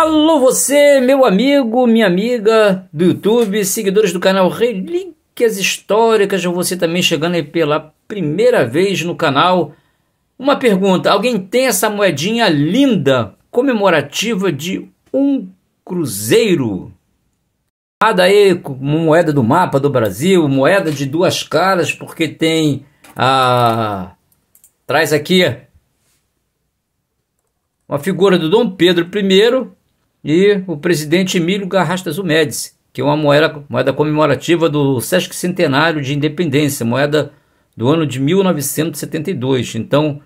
Alô você, meu amigo, minha amiga do YouTube, seguidores do canal Relíquias Históricas, você também chegando aí pela primeira vez no canal. Uma pergunta, alguém tem essa moedinha linda, comemorativa de um cruzeiro? Ah, daí moeda do mapa do Brasil, moeda de duas caras, porque tem a... Ah, traz aqui uma figura do Dom Pedro I e o presidente Emílio Garrastas Médici, que é uma moeda, moeda comemorativa do Sesc Centenário de Independência, moeda do ano de 1972. Então,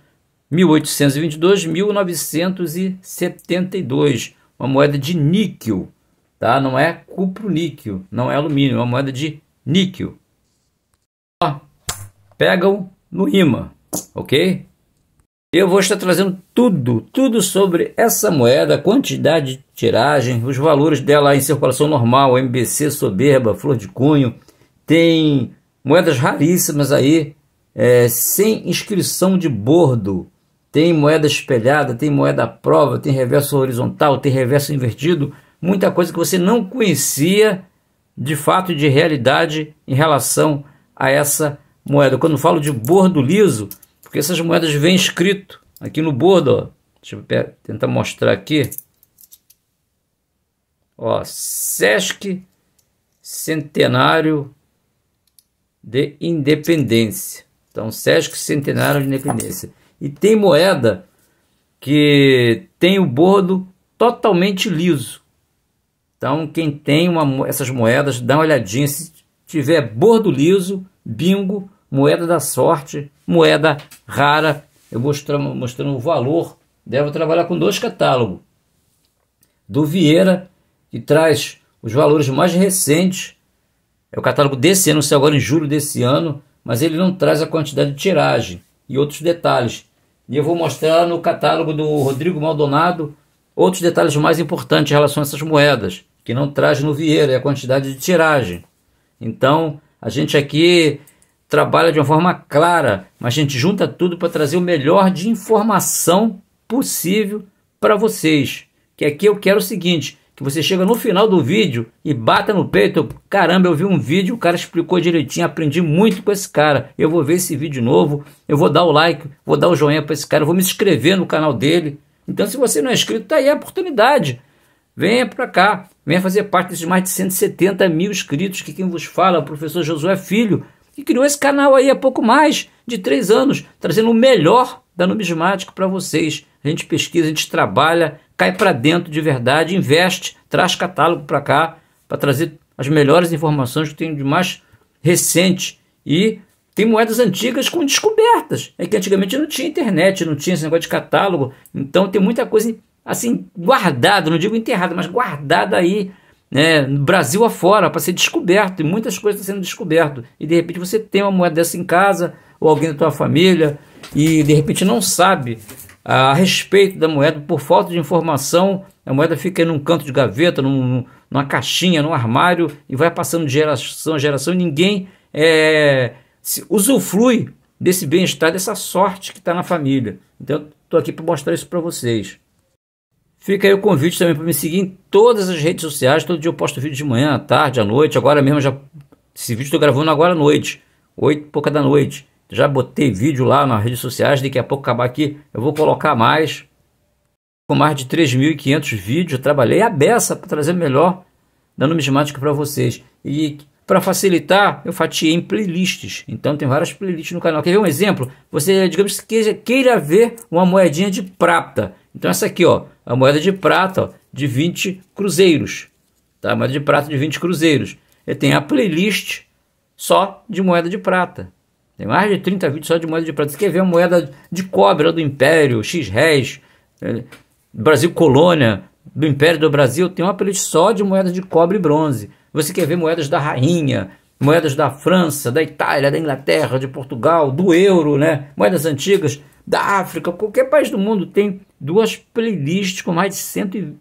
1822, 1972, uma moeda de níquel, tá? Não é cupro-níquel, não é alumínio, é uma moeda de níquel. Ó, pegam no imã, ok? Eu vou estar trazendo tudo, tudo sobre essa moeda, quantidade de tiragem, os valores dela em circulação normal, MBC, soberba, flor de cunho. Tem moedas raríssimas aí, é, sem inscrição de bordo. Tem moeda espelhada, tem moeda à prova, tem reverso horizontal, tem reverso invertido. Muita coisa que você não conhecia de fato e de realidade em relação a essa moeda. Quando falo de bordo liso, porque essas moedas vêm escrito aqui no bordo, ó. Deixa eu tentar mostrar aqui. Ó, Sesc Centenário de Independência. Então, Sesc Centenário de Independência. E tem moeda que tem o bordo totalmente liso. Então, quem tem uma, essas moedas, dá uma olhadinha. Se tiver bordo liso, bingo, moeda da sorte, moeda rara. Eu vou mostrando, mostrando o valor deve trabalhar com dois catálogos. Do Vieira, que traz os valores mais recentes. É o catálogo desse ano, saiu agora em julho desse ano, mas ele não traz a quantidade de tiragem e outros detalhes. E eu vou mostrar no catálogo do Rodrigo Maldonado outros detalhes mais importantes em relação a essas moedas, que não traz no Vieira, é a quantidade de tiragem. Então, a gente aqui trabalha de uma forma clara, mas a gente junta tudo para trazer o melhor de informação possível para vocês. Que aqui eu quero o seguinte, que você chega no final do vídeo e bata no peito, caramba, eu vi um vídeo, o cara explicou direitinho, aprendi muito com esse cara, eu vou ver esse vídeo novo, eu vou dar o like, vou dar o joinha para esse cara, vou me inscrever no canal dele. Então se você não é inscrito, tá aí a oportunidade. Venha para cá, venha fazer parte desses mais de 170 mil inscritos que quem vos fala é o professor Josué Filho, que criou esse canal aí há pouco mais de três anos, trazendo o melhor da numismática para vocês. A gente pesquisa, a gente trabalha, cai para dentro de verdade, investe, traz catálogo para cá para trazer as melhores informações que tem de mais recente e tem moedas antigas com descobertas. É que antigamente não tinha internet, não tinha esse negócio de catálogo, então tem muita coisa assim guardada, não digo enterrada, mas guardada aí né, Brasil afora, para ser descoberto, e muitas coisas estão sendo descobertas. E de repente você tem uma moeda dessa em casa, ou alguém da tua família, e de repente não sabe a respeito da moeda, por falta de informação, a moeda fica em um canto de gaveta, num, numa caixinha, num armário, e vai passando de geração a geração, e ninguém é, usufrui desse bem-estar, dessa sorte que está na família. Então, estou aqui para mostrar isso para vocês. Fica aí o convite também para me seguir em todas as redes sociais. Todo dia eu posto vídeo de manhã, à tarde, à noite. Agora mesmo já. Esse vídeo estou gravando agora à noite, oito e pouca da noite. Já botei vídeo lá nas redes sociais. Daqui a pouco acabar aqui, eu vou colocar mais. Com mais de 3.500 vídeos, eu trabalhei a beça para trazer melhor da numismática para vocês. E para facilitar, eu fatiei em playlists. Então tem várias playlists no canal. Quer ver um exemplo? Você, digamos que queira ver uma moedinha de prata. Então essa aqui, ó, a moeda de prata ó, de 20 cruzeiros. Tá? A moeda de prata de 20 cruzeiros. Eu tenho a playlist só de moeda de prata. Tem mais de 30 vídeos só de moeda de prata. Você quer ver a moeda de cobre do Império, X-Réis, Brasil Colônia, do Império do Brasil? Tem uma playlist só de moeda de cobre e bronze. Você quer ver moedas da rainha, moedas da França, da Itália, da Inglaterra, de Portugal, do euro, né? Moedas antigas da África, qualquer país do mundo tem duas playlists com mais de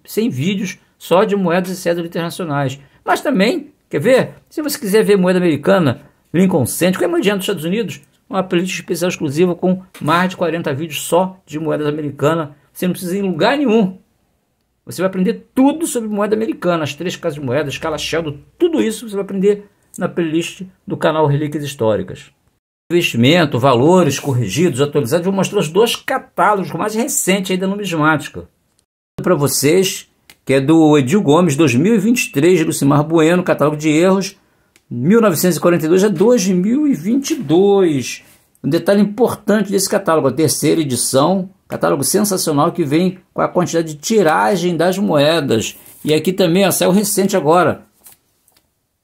100, vídeos só de moedas e cédulas internacionais. Mas também, quer ver? Se você quiser ver moeda americana, Lincoln Cent, qualquer moeda dos Estados Unidos, uma playlist especial exclusiva com mais de 40 vídeos só de moedas americanas. Você não precisa ir em lugar nenhum você vai aprender tudo sobre moeda americana, as três casas de moeda, escala Sheldon, tudo isso você vai aprender na playlist do canal Relíquias Históricas. Investimento, valores corrigidos, atualizados, vou mostrar os dois catálogos mais recentes aí da numismática. Para vocês, que é do Edil Gomes, 2023, de Lucimar Bueno, catálogo de erros, 1942 a 2022. Um detalhe importante desse catálogo, a terceira edição, catálogo sensacional que vem com a quantidade de tiragem das moedas. E aqui também, ó, saiu recente agora.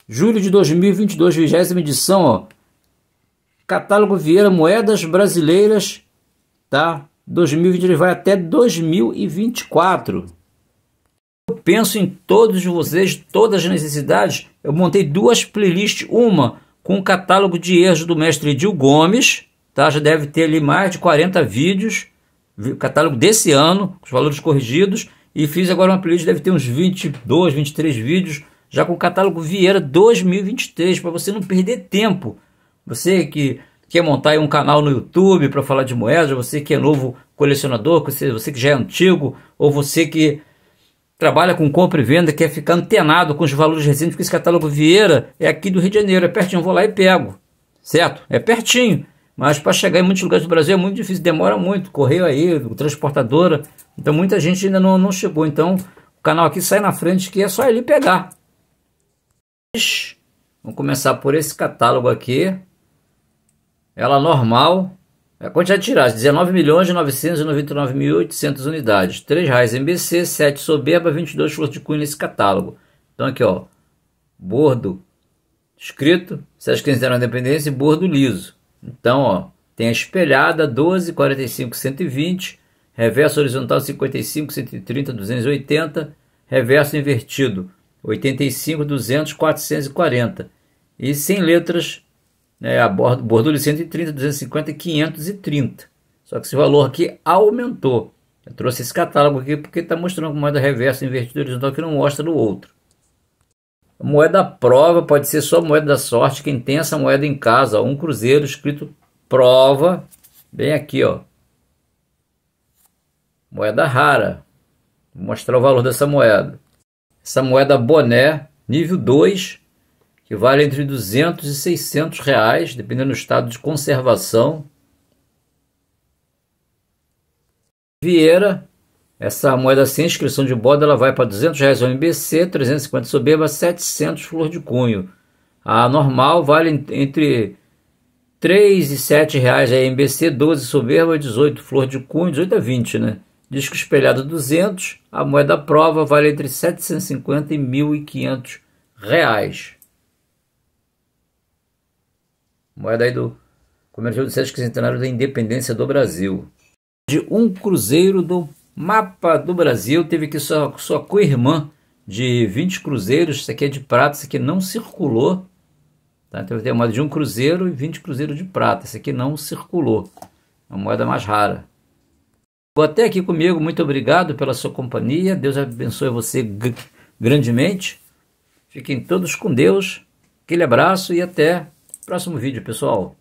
Julho de 2022, vigésima edição, ó. Catálogo Vieira Moedas Brasileiras, tá? 2023 vai até 2024. Eu penso em todos vocês, todas as necessidades. Eu montei duas playlists, uma com o catálogo de erros do mestre Edil Gomes tá? já deve ter ali mais de 40 vídeos, catálogo desse ano, os valores corrigidos, e fiz agora uma playlist, deve ter uns 22, 23 vídeos, já com o catálogo Vieira 2023, para você não perder tempo. Você que quer montar um canal no YouTube para falar de moedas, você que é novo colecionador, você, você que já é antigo, ou você que trabalha com compra e venda, quer ficar antenado com os valores recentes, porque esse catálogo Vieira é aqui do Rio de Janeiro, é pertinho, eu vou lá e pego, certo? É pertinho. Mas para chegar em muitos lugares do Brasil é muito difícil, demora muito, correio aí, transportadora. Então muita gente ainda não, não chegou. Então o canal aqui sai na frente que é só ele pegar. Vamos começar por esse catálogo aqui. Ela normal. A quantidade de tiragens, 19 milhões 999.800 unidades. 3 reais MBC, 7 soberba, 22 flor de cunho nesse catálogo. Então aqui ó, bordo escrito, 715 independência e bordo liso. Então, ó, tem a espelhada 12, 45, 120, reverso horizontal 55, 130, 280, reverso invertido 85, 200, 440 e sem letras é, a bordura 130, 250 530. Só que esse valor aqui aumentou. Eu trouxe esse catálogo aqui porque está mostrando uma moeda é reversa invertida horizontal que não mostra no outro. Moeda prova pode ser só moeda da sorte. Quem tem essa moeda em casa, um cruzeiro escrito prova, bem aqui, ó. Moeda rara. Vou mostrar o valor dessa moeda. Essa moeda boné, nível 2, que vale entre 200 e 600 reais, dependendo do estado de conservação. Vieira, essa moeda sem inscrição de bordo ela vai para 200 reais OMBC, 350 soberba, 700 flor de cunho. A normal vale entre 3 e 7 reais a MBC, 12 soberba, 18 flor de cunho, 18 a 20, né? Disco espelhado 200, a moeda prova vale entre 750 e 1.500 reais. Moeda aí do Comércio do Sesc Centenário da Independência do Brasil. De um cruzeiro do Mapa do Brasil teve que sua, sua co-irmã de 20 cruzeiros, isso aqui é de prata, isso aqui não circulou. Tá? Então tem a de um cruzeiro e 20 cruzeiros de prata, isso aqui não circulou. É uma moeda mais rara. Vou até aqui comigo, muito obrigado pela sua companhia, Deus abençoe você grandemente. Fiquem todos com Deus, aquele abraço e até o próximo vídeo, pessoal.